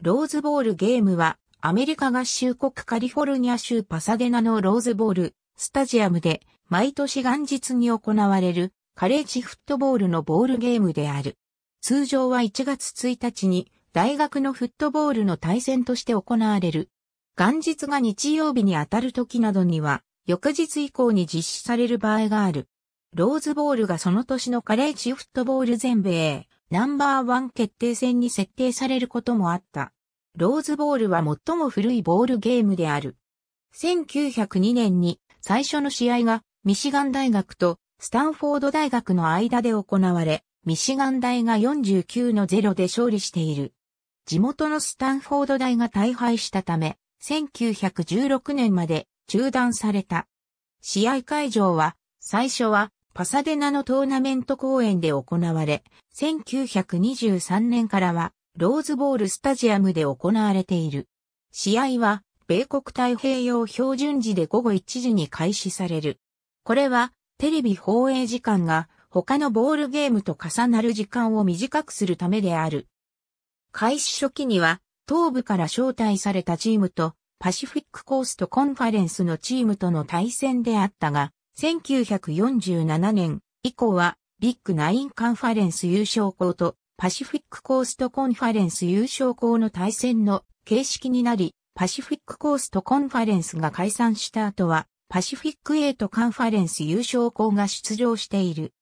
ローズボールゲームは、アメリカ合衆国カリフォルニア州パサデナのローズボール、スタジアムで、毎年元日に行われる、カレッジフットボールのボールゲームである。通常は1月1日に、大学のフットボールの対戦として行われる。元日が日曜日に当たる時などには、翌日以降に実施される場合がある。ローズボールがその年のカレッジフットボール全米、ナンバーワン決定戦に設定されることもあった。ローズボールは最も古いボールゲームである。1902年に最初の試合がミシガン大学とスタンフォード大学の間で行われ、ミシガン大が49の0で勝利している。地元のスタンフォード大が大敗したため、1916年まで中断された。試合会場は、最初はパサデナのトーナメント公演で行われ、1923年からはローズボールスタジアムで行われている。試合は、米国太平洋標準時で午後1時に開始される。これは、テレビ放映時間が他のボールゲームと重なる時間を短くするためである。開始初期には、東部から招待されたチームと、パシフィックコーストコンファレンスのチームとの対戦であったが、1947年以降は、ビッグナインカンファレンス優勝校とパシフィックコーストコンファレンス優勝校の対戦の形式になり、パシフィックコーストコンファレンスが解散した後は、パシフィックエイトカンファレンス優勝校が出場している。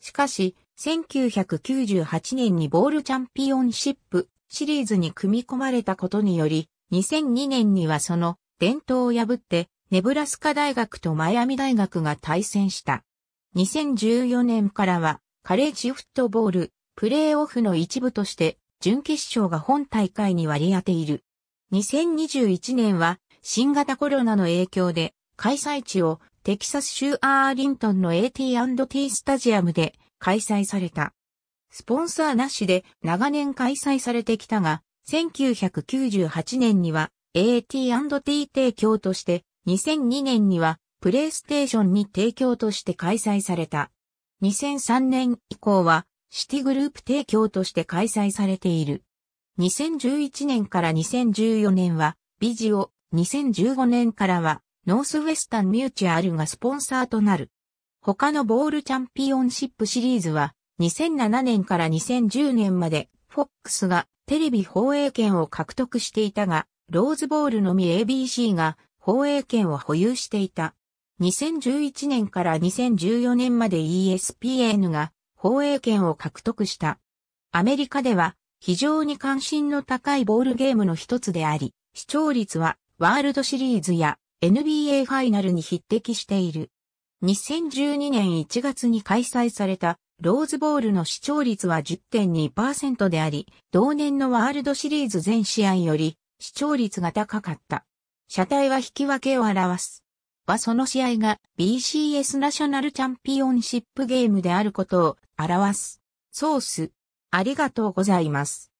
しかし、1998年にボールチャンピオンシップシリーズに組み込まれたことにより、2002年にはその伝統を破って、ネブラスカ大学とマイアミ大学が対戦した。2014年からは、カレッジフットボールプレーオフの一部として準決勝が本大会に割り当ている。2021年は新型コロナの影響で開催地をテキサス州アーリントンの AT&T スタジアムで開催された。スポンサーなしで長年開催されてきたが、1998年には AT&T 提供として、2002年にはプレイステーションに提供として開催された。2003年以降はシティグループ提供として開催されている。2011年から2014年は、ビジオ、2015年からは、ノースウェスタンミューチュアルがスポンサーとなる。他のボールチャンピオンシップシリーズは、2007年から2010年まで、FOX がテレビ放映権を獲得していたが、ローズボールのみ ABC が放映権を保有していた。2011年から2014年まで ESPN が放映権を獲得した。アメリカでは非常に関心の高いボールゲームの一つであり、視聴率はワールドシリーズや NBA ファイナルに匹敵している。2012年1月に開催されたローズボールの視聴率は10.2%であり、同年のワールドシリーズ全試合より視聴率が高かった。車体は引き分けを表す。はその試合が BCS ナショナルチャンピオンシップゲームであることを表す。ソース。ありがとうございます。